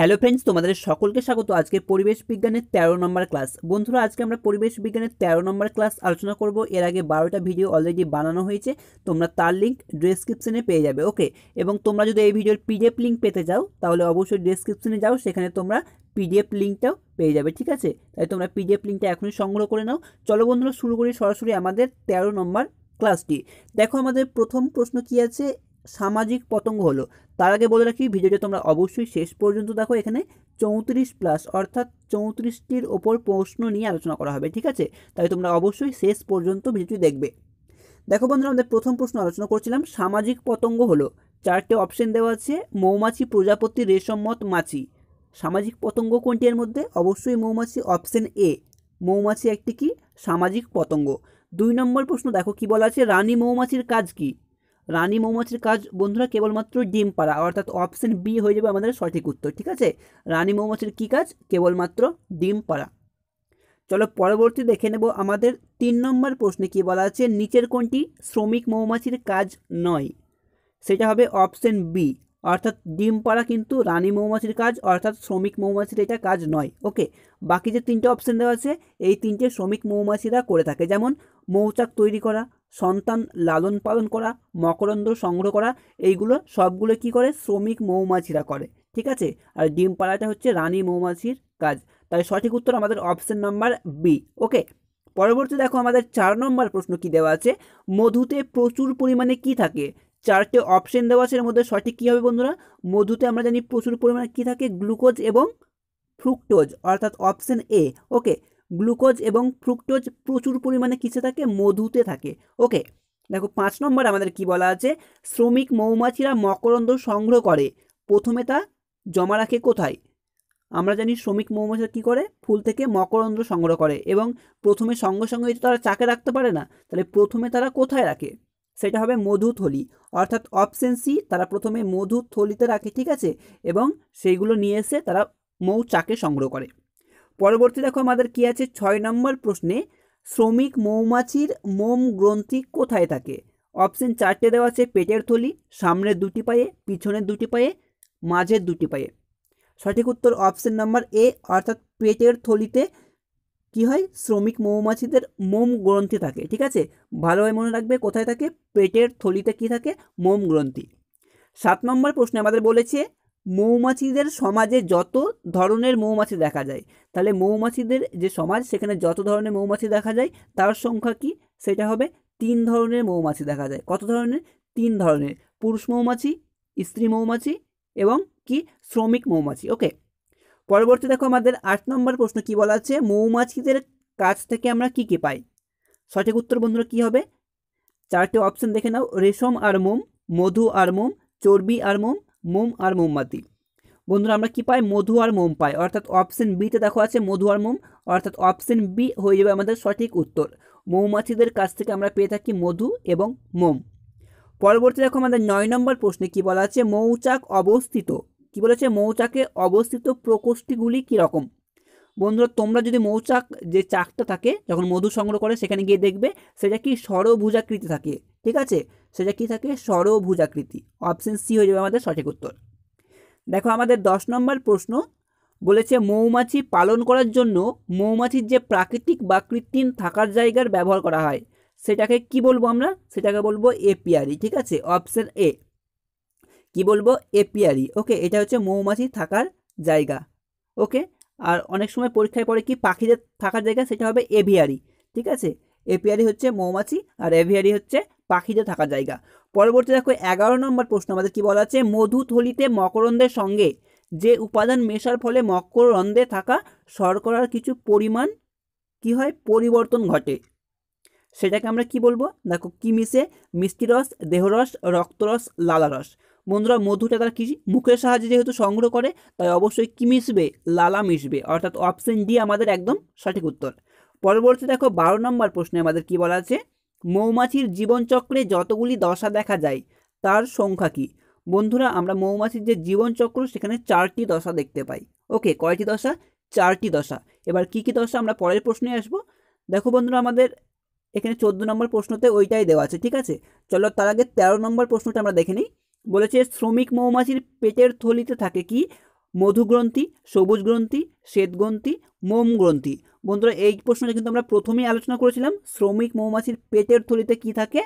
hello friends তোমাদের সকলকে স্বাগত আজকে পরিবেশ বিজ্ঞানের তেরো নম্বর ক্লাস বন্ধুরা আজকে আমরা পরিবেশ বিজ্ঞানের তেরো নম্বর ক্লাস আলোচনা করব এর আগে বারোটা ভিডিও অলরেডি বানানো হয়েছে তোমরা তার লিঙ্ক ডেসক্রিপশনে পেয়ে যাবে ওকে এবং তোমরা যদি এই ভিডিওর পিডিএফ লিঙ্ক পেতে যাও তাহলে অবশ্যই ডেসক্রিপশনে যাও সেখানে তোমরা পিডিএফ লিঙ্কটাও পেয়ে যাবে ঠিক আছে তাই তোমরা পিডিএফ লিঙ্কটা এখনই সংগ্রহ করে নাও চলো বন্ধুরা শুরু করি সরাসরি আমাদের তেরো নম্বর ক্লাসটি দেখো আমাদের প্রথম প্রশ্ন কি আছে সামাজিক পতঙ্গ হলো তার আগে বলে রাখি ভিডিওটা তোমরা অবশ্যই শেষ পর্যন্ত দেখো এখানে চৌত্রিশ প্লাস অর্থাৎ চৌত্রিশটির ওপর প্রশ্ন নিয়ে আলোচনা করা হবে ঠিক আছে তাই তোমরা অবশ্যই শেষ পর্যন্ত ভিডিওটি দেখবে দেখো বন্ধুরা আমাদের প্রথম প্রশ্ন আলোচনা করছিলাম সামাজিক পতঙ্গ হলো চারটে অপশন দেওয়া আছে মৌমাছি প্রজাপতি রেশমমত মাছি সামাজিক পতঙ্গ কোনটি এর মধ্যে অবশ্যই মৌমাছি অপশন এ মৌমাছি একটি কি সামাজিক পতঙ্গ দুই নম্বর প্রশ্ন দেখো কি বলা আছে রানী মৌমাছির কাজ কি রানী মৌমাছির কাজ বন্ধুরা কেবলমাত্র ডিম পাড়া অর্থাৎ অপশন বি হয়ে যাবে আমাদের সঠিক উত্তর ঠিক আছে রানী মৌমাছির কী কাজ কেবলমাত্র ডিম পাড়া চলো পরবর্তী দেখে নেব আমাদের তিন নম্বর প্রশ্নে কি বলা আছে নিচের কোনটি শ্রমিক মৌমাছির কাজ নয় সেটা হবে অপশন বি অর্থাৎ ডিম পাড়া কিন্তু রানী মৌমাছির কাজ অর্থাৎ শ্রমিক মৌমাছির এটা কাজ নয় ওকে বাকি যে তিনটে অপশন দেওয়া আছে এই তিনটে শ্রমিক মৌমাছিরা করে থাকে যেমন মৌচাক তৈরি করা সন্তান লালন পালন করা মকরন্দ সংগ্রহ করা এইগুলো সবগুলো কি করে শ্রমিক মৌমাছিরা করে ঠিক আছে আর ডিম পাড়াটা হচ্ছে রানী মৌমাছির কাজ তাই সঠিক উত্তর আমাদের অপশন নাম্বার বি ওকে পরবর্তী দেখো আমাদের চার নম্বর প্রশ্ন কি দেওয়া আছে মধুতে প্রচুর পরিমাণে কি থাকে চারটে অপশন দেওয়া আছে এর মধ্যে সঠিক কী হবে বন্ধুরা মধুতে আমরা জানি প্রচুর পরিমাণে কি থাকে গ্লুকোজ এবং ফ্রুক্টোজ অর্থাৎ অপশন এ ওকে গ্লুকোজ এবং ফ্রুক্টোজ প্রচুর পরিমাণে কিসে থাকে মধুতে থাকে ওকে দেখো পাঁচ নম্বর আমাদের কি বলা আছে শ্রমিক মৌমাছিরা মকরন্দ সংগ্রহ করে প্রথমে তা জমা রাখে কোথায় আমরা জানি শ্রমিক মৌমাছিরা কী করে ফুল থেকে মকরন্দ সংগ্রহ করে এবং প্রথমে সঙ্গে সঙ্গে যদি তারা চাকে রাখতে পারে না তাহলে প্রথমে তারা কোথায় রাখে সেটা হবে মধু থলি অর্থাৎ অপশন সি তারা প্রথমে মধু থলিতে রাখে ঠিক আছে এবং সেইগুলো নিয়ে এসে তারা মৌ চাকে সংগ্রহ করে পরবর্তী দেখো আমাদের কি আছে ছয় নম্বর প্রশ্নে শ্রমিক মৌমাছির মোম গ্রন্থি কোথায় থাকে অপশন চারটে দেওয়া আছে পেটের থলি সামনের দুটি পায়ে পিছনের দুটি পায়ে মাঝের দুটি পায়ে সঠিক উত্তর অপশন নাম্বার এ অর্থাৎ পেটের থলিতে কি হয় শ্রমিক মৌমাছিদের মোম গ্রন্থি থাকে ঠিক আছে ভালোভাবে মনে রাখবে কোথায় থাকে পেটের থলিতে কি থাকে মোম গ্রন্থি সাত নম্বর প্রশ্নে আমাদের বলেছে মৌমাছিদের সমাজে যত ধরনের মৌমাছি দেখা যায় তাহলে মৌমাছিদের যে সমাজ সেখানে যত ধরনের মৌমাছি দেখা যায় তার সংখ্যা কি সেটা হবে তিন ধরনের মৌমাছি দেখা যায় কত ধরনের তিন ধরনের পুরুষ মৌমাছি স্ত্রী মৌমাছি এবং কি শ্রমিক মৌমাছি ওকে পরবর্তী দেখো আমাদের আট নম্বর প্রশ্ন কি বলা আছে মৌমাছিদের কাছ থেকে আমরা কি কি পাই সঠিক উত্তর বন্ধুরা কি হবে চারটে অপশন দেখে নাও রেশম আর মোম মধু আর মোম চর্বি আর মোম মোম আর মোমবাতি বন্ধুরা আমরা কি পাই মধু আর মোম পাই অর্থাৎ অপশন বিতে দেখো আছে মধু আর মোম অর্থাৎ অপশন বি হয়ে যাবে আমাদের সঠিক উত্তর মৌমাছিদের কাছ থেকে আমরা পেয়ে থাকি মধু এবং মোম পরবর্তী দেখো আমাদের নয় নম্বর প্রশ্নে কি বলা আছে মৌচাক অবস্থিত কি বলেছে মৌচাকে অবস্থিত প্রকোষ্ঠীগুলি কীরকম বন্ধুরা তোমরা যদি মৌচাক যে চাকটা থাকে যখন মধু সংগ্রহ করে সেখানে গিয়ে দেখবে সেটা কি সরভুজাকৃতি থাকে ঠিক আছে সেটা কি থাকে সরভুজাকৃতি অপশন সি হয়ে যাবে আমাদের সঠিক উত্তর দেখো আমাদের দশ নম্বর প্রশ্ন বলেছে মৌমাছি পালন করার জন্য মৌমাছির যে প্রাকৃতিক বা কৃত্রিম থাকার জায়গার ব্যবহার করা হয় সেটাকে কি বলবো আমরা সেটাকে বলবো এপিয়ারি ঠিক আছে অপশন এ কি বলবো এপিয়ারি ওকে এটা হচ্ছে মৌমাছি থাকার জায়গা ওকে আর অনেক সময় পরীক্ষায় পড়ে কি পাখিদের থাকার জায়গা সেটা হবে এভিয়ারি ঠিক আছে এপিয়ারি হচ্ছে মৌমাছি আর এভিয়ারি হচ্ছে পাখিদের থাকা জায়গা পরবর্তী দেখো এগারো নম্বর প্রশ্ন আমাদের কি বলা আছে মধু থলিতে মকরন্দের সঙ্গে যে উপাদান মেশার ফলে মকরন্দে থাকা শর্করার কিছু পরিমাণ কি হয় পরিবর্তন ঘটে সেটাকে আমরা কি বলবো দেখো কি মিশে মিষ্টি রস দেহরস রক্তরস লালারস বন্ধুরা মধুটা তারা কি মুখের সাহায্যে যেহেতু সংগ্রহ করে তাই অবশ্যই কি মিশবে লালা মিশবে অর্থাৎ অপশন ডি আমাদের একদম সঠিক উত্তর পরবর্তী দেখো বারো নম্বর প্রশ্নে আমাদের কি বলা আছে মৌমাছির জীবনচক্রে যতগুলি দশা দেখা যায় তার সংখ্যা কি বন্ধুরা আমরা মৌমাছির যে জীবনচক্র সেখানে চারটি দশা দেখতে পাই ওকে কয়টি দশা চারটি দশা এবার কি কি দশা আমরা পরের প্রশ্নে আসব দেখো বন্ধুরা আমাদের এখানে চোদ্দো নম্বর প্রশ্নতে ওইটাই দেওয়া আছে ঠিক আছে চলো তার আগে তেরো নম্বর প্রশ্নটা আমরা দেখে নিই বলেছে শ্রমিক মৌমাছির পেটের থলিতে থাকে কি মধুগ্রন্থি সবুজ গ্রন্থি শ্বেতগ্রন্থি মোম গ্রন্থি বন্ধুরা এই প্রশ্নটা কিন্তু আমরা প্রথমেই আলোচনা করেছিলাম শ্রমিক মৌমাছির পেটের থলিতে কি থাকে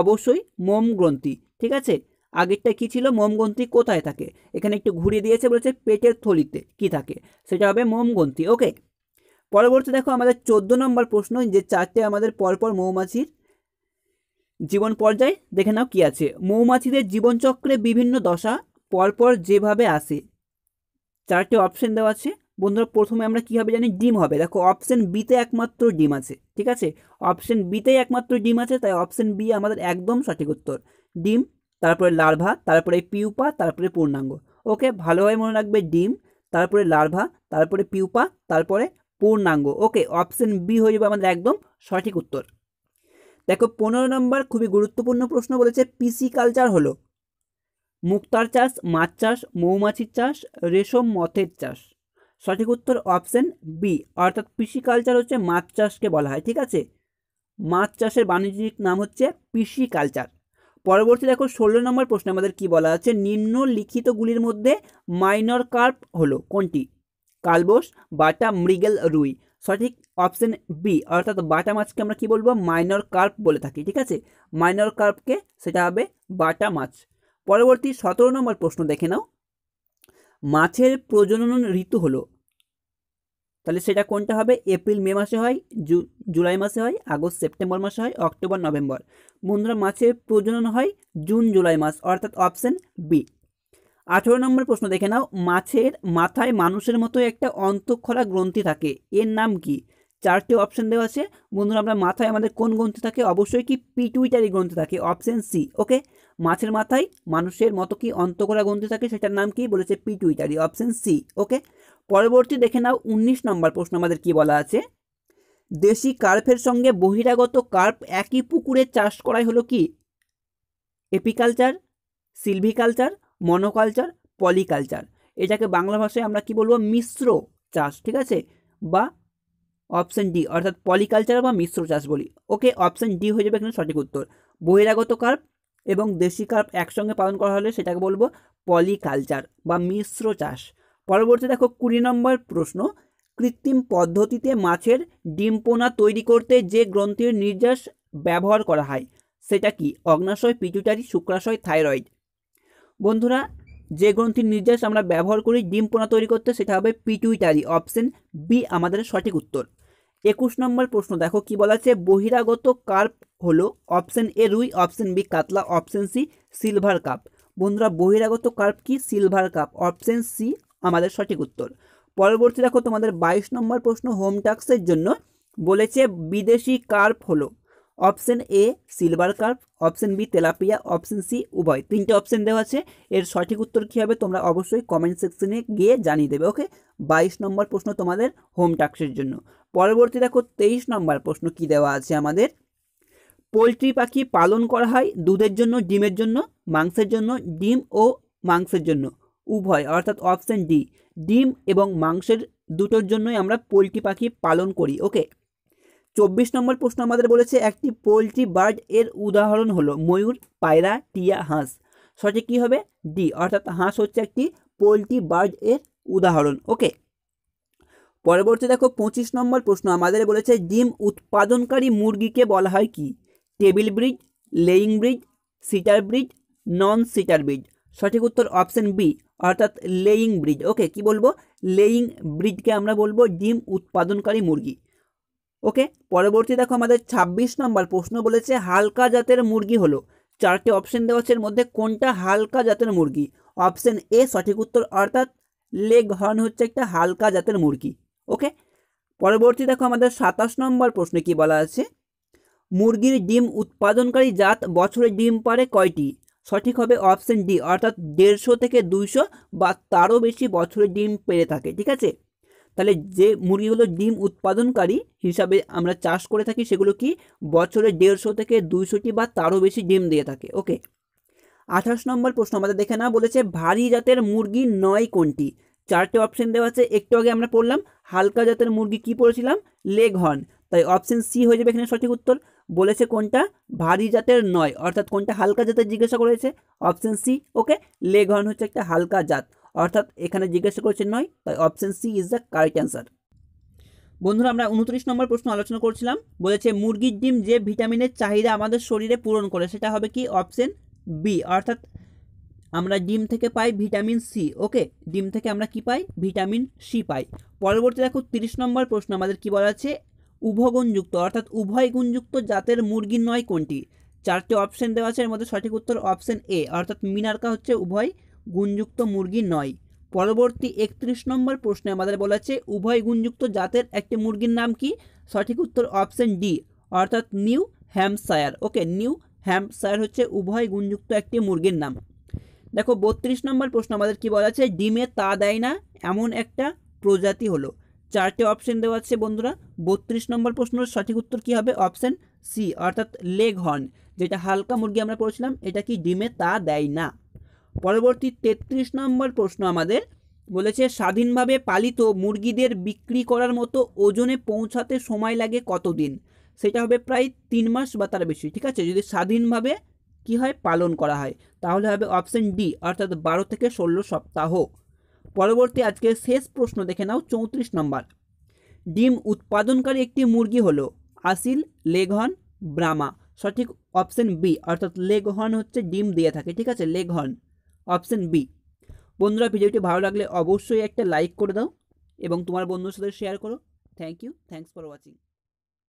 অবশ্যই মোম গ্রন্থি ঠিক আছে আগেরটা কী ছিল মোম গ্রন্থি কোথায় থাকে এখানে একটু ঘুরিয়ে দিয়েছে বলেছে পেটের থলিতে কি থাকে সেটা হবে মোম গ্রন্থি ওকে পরবর্তী দেখো আমাদের চোদ্দো নম্বর প্রশ্ন যে চারটে আমাদের পরপর মৌমাছির জীবন পর্যায়ে দেখে নাও কী আছে মৌমাছিদের জীবনচক্রে বিভিন্ন দশা পরপর যেভাবে আসে চারটে অপশন দেওয়া আছে বন্ধুরা প্রথমে আমরা কীভাবে জানি ডিম হবে দেখো অপশন বিতে একমাত্র ডিম আছে ঠিক আছে অপশন বিতেই একমাত্র ডিম আছে তাই অপশন বি আমাদের একদম সঠিক উত্তর ডিম তারপরে লার্ভা তারপরে পিউপা তারপরে পূর্ণাঙ্গ ওকে ভালোভাবে মনে রাখবে ডিম তারপরে লার্ভা তারপরে পিউপা তারপরে পূর্ণাঙ্গ ওকে অপশন বি হয়ে যাবে আমাদের একদম সঠিক উত্তর দেখো পনেরো নম্বর খুবই গুরুত্বপূর্ণ প্রশ্ন বলেছে পিসি কালচার হলো মুক্তার চাষ মাছ চাষ মৌমাছির চাষ রেশম মথের চাষ সঠিক উত্তর অপশন বি অর্থাৎ পিসিকালচার হচ্ছে মাছ চাষকে বলা হয় ঠিক আছে মাছ চাষের বাণিজ্যিক নাম হচ্ছে পিসিকালচার পরবর্তী দেখো ষোলো নম্বর প্রশ্নে আমাদের কি বলা আছে নিম্নলিখিতগুলির মধ্যে মাইনর কার্প হল কোনটি কালবোস বাটা মৃগেল রুই সঠিক অপশন বি অর্থাৎ বাটা মাছকে আমরা কি বলবো মাইনর কার্প বলে থাকি ঠিক আছে মাইনর কার্পকে সেটা হবে বাটা মাছ পরবর্তী সতেরো নম্বর প্রশ্ন দেখে নাও মাছের প্রজনন ঋতু হলো তাহলে সেটা কোনটা হবে এপ্রিল মে মাসে হয় জু জুলাই মাসে হয় আগস্ট সেপ্টেম্বর মাসে হয় অক্টোবর নভেম্বর বন্ধুরা মাছের প্রজনন হয় জুন জুলাই মাস অর্থাৎ অপশান বি আঠেরো নম্বর প্রশ্ন দেখে নাও মাছের মাথায় মানুষের মতো একটা অন্তঃক্ষরা গ্রন্থি থাকে এর নাম কি চারটে অপশন দেওয়া আছে বন্ধুরা আমরা মাথায় আমাদের কোন গ্রন্থি থাকে অবশ্যই কি পিটুইটারি গ্রন্থে থাকে অপশন সি ওকে মাছের মাথায় মানুষের মতো কি অন্তকরা গ্রন্থি থাকে সেটার নাম কি বলেছে পিটুইটারি অপশন সি ওকে পরবর্তী দেখে নাও উনিশ নম্বর প্রশ্ন আমাদের কি বলা আছে দেশি কার্পের সঙ্গে বহিরাগত কার্প একই পুকুরে চাষ করাই হলো কি এপিকালচার সিলভিকালচার মনোকালচার পলিকালচার এটাকে বাংলা ভাষায় আমরা কি বলবো মিশ্র চাষ ঠিক আছে বা অপশন ডি অর্থাৎ পলিকালচার বা মিশ্র চাষ বলি ওকে অপশন ডি হয়ে যাবে এখানে সঠিক উত্তর বহিরাগত কার্প এবং দেশি কার্প একসঙ্গে পালন করা হলে সেটাকে বলবো পলিকালচার বা মিশ্র চাষ পরবর্তী দেখো কুড়ি নম্বর প্রশ্ন কৃত্রিম পদ্ধতিতে মাছের ডিম্পোনা তৈরি করতে যে গ্রন্থির নির্যাস ব্যবহার করা হয় সেটা কি অগ্নাশয় পিটুটারি শুক্রাশয় থাইরয়েড বন্ধুরা যে গ্রন্থির নির্যাস আমরা ব্যবহার করি ডিম্পোনা তৈরি করতে সেটা হবে পিটুইটারি অপশন বি আমাদের সঠিক উত্তর একুশ নম্বর প্রশ্ন দেখো কি বলা আছে বহিরাগত কার্প হলো অপশন এ রুই অপশন বি কাতলা অপশন সি সিলভার কাপ বন্ধুরা বহিরাগত কার্প কি সিলভার কাপ অপশন সি আমাদের সঠিক উত্তর পরবর্তী দেখো তোমাদের বাইশ নম্বর প্রশ্ন হোম টাক্সের জন্য বলেছে বিদেশি কার্প হলো option A silver carp option B tilapia option C উভয় তিনটে অপশন দেওয়া আছে এর সঠিক উত্তর কী হবে তোমরা অবশ্যই কমেন্ট সেকশনে গিয়ে জানিয়ে দেবে ওকে বাইশ নম্বর প্রশ্ন তোমাদের হোম টাক্সের জন্য পরবর্তী দেখো তেইশ নম্বর প্রশ্ন কি দেওয়া আছে আমাদের পোলট্রি পাখি পালন করা হয় দুধের জন্য ডিমের জন্য মাংসের জন্য ডিম ও মাংসের জন্য উভয় অর্থাৎ অপশন ডি ডিম এবং মাংসের দুটোর জন্যই আমরা পোলট্রি পাখি পালন করি ওকে চব্বিশ নম্বর প্রশ্ন আমাদের বলেছে একটি পোলট্রি বার্ড এর উদাহরণ হলো ময়ূর পায়রা টিয়া হাঁস সঠিক কী হবে ডি অর্থাৎ হাঁস হচ্ছে একটি পোলট্রি বার্ড এর উদাহরণ ওকে পরবর্তী দেখো পঁচিশ নম্বর প্রশ্ন আমাদের বলেছে ডিম উৎপাদনকারী মুরগিকে বলা হয় কি table breed laying breed sitter breed non sitter breed সঠিক উত্তর অপশন বি অর্থাৎ লেইং ব্রিজ ওকে কি বলবো লেইং ব্রিডকে আমরা বলবো ডিম উৎপাদনকারী মুরগি ওকে পরবর্তী দেখো আমাদের ২৬ নম্বর প্রশ্ন বলেছে হালকা জাতের মুরগি হলো চারটি অপশন দেওয়া আছে এর মধ্যে কোনটা হালকা জাতের মুরগি অপশন এ সঠিক উত্তর অর্থাৎ লেগ হর্ন হচ্ছে একটা হালকা জাতের মুরগি ওকে পরবর্তী দেখো আমাদের সাতাশ নম্বর প্রশ্নে কি বলা আছে মুরগির ডিম উৎপাদনকারী জাত বছরে ডিম পারে কয়টি সঠিক হবে অপশন ডি অর্থাৎ দেড়শো থেকে দুইশো বা তারও বেশি বছরের ডিম পেরে থাকে ঠিক আছে তাহলে যে মুরগিগুলো ডিম উৎপাদনকারী হিসাবে আমরা চাষ করে থাকি সেগুলো কি বছরে দেড়শো থেকে দুইশোটি বা তারও বেশি ডিম দিয়ে থাকে ওকে আঠাশ নম্বর প্রশ্ন আমাদের দেখে না বলেছে ভারী জাতের মুরগি নয় কোনটি চারটে অপশন দেওয়া আছে একটু আগে আমরা পড়লাম হালকা জাতের মুরগি কি পড়েছিলাম লেগ হর্ন তাই অপশন সি হয়ে যাবে এখানে সঠিক উত্তর বলেছে কোনটা ভারী জাতের নয় অর্থাৎ কোনটা হালকা জাতের জিজ্ঞাসা করেছে option C okay leghorn হচ্ছে একটা হালকা জাত অর্থাৎ এখানে জিজ্ঞাসা করেছেন নয় তাই option C is the correct answer বন্ধুরা আমরা উনত্রিশ নম্বর প্রশ্ন আলোচনা করছিলাম বলেছে মুরগির ডিম যে ভিটামিনের চাহিদা আমাদের শরীরে পূরণ করে সেটা হবে কি অপশন বি অর্থাৎ আমরা ডিম থেকে পাই ভিটামিন সি ওকে ডিম থেকে আমরা কি পাই ভিটামিন সি পাই পরবর্তী দেখো তিরিশ নম্বর প্রশ্ন আমাদের কি বলা আছে উভগুণযুক্ত অর্থাৎ উভয় গুণযুক্ত জাতের মুরগি নয় কোনটি চারটে অপশান দেওয়া আছে এর মধ্যে সঠিক উত্তর অপশন এ অর্থাৎ মিনার্কা হচ্ছে উভয় গুণযুক্ত মুরগি নয় পরবর্তী একত্রিশ নম্বর প্রশ্নে আমাদের বলা আছে উভয় গুণযুক্ত জাতের একটি মুরগির নাম কি সঠিক উত্তর অপশন ডি অর্থাৎ New Hampshire okay New Hampshire হচ্ছে উভয় গুণযুক্ত একটি মুরগির নাম দেখো বত্রিশ নম্বর প্রশ্ন আমাদের কি বলা আছে ডিমে তা দেয় না এমন একটা প্রজাতি হলো চারটে অপশন দেওয়া আছে বন্ধুরা বত্রিশ নম্বর প্রশ্নের সঠিক উত্তর কি হবে অপশন সি অর্থাৎ লেগ হর্ন যেটা হালকা মুরগি আমরা পড়েছিলাম এটা কি ডিমে তা দেয় না পরবর্তী তেত্রিশ নম্বর প্রশ্ন আমাদের বলেছে স্বাধীনভাবে পালিত মুরগিদের বিক্রি করার মতো ওজনে পৌঁছাতে সময় লাগে কতদিন সেটা হবে প্রায় তিন মাস বা তার বেশি ঠিক আছে যদি স্বাধীনভাবে কি হয় পালন করা হয় তাহলে হবে অপশন ডি অর্থাৎ বারো থেকে ষোলো সপ্তাহ পরবর্তী আজকের শেষ প্রশ্ন দেখে নাও চৌত্রিশ নম্বর ডিম উৎপাদনকারী একটি মুরগি হলো আসিল লেঘন ব্রামা সঠিক অপশন বি অর্থাৎ লেঘন হচ্ছে ডিম দিয়ে থাকে ঠিক আছে লেঘন অপশান বি বন্ধুরা ভিডিওটি ভালো লাগলে অবশ্যই একটা লাইক করে দাও এবং তোমার বন্ধুর সাথে শেয়ার করো thank you thanks for watching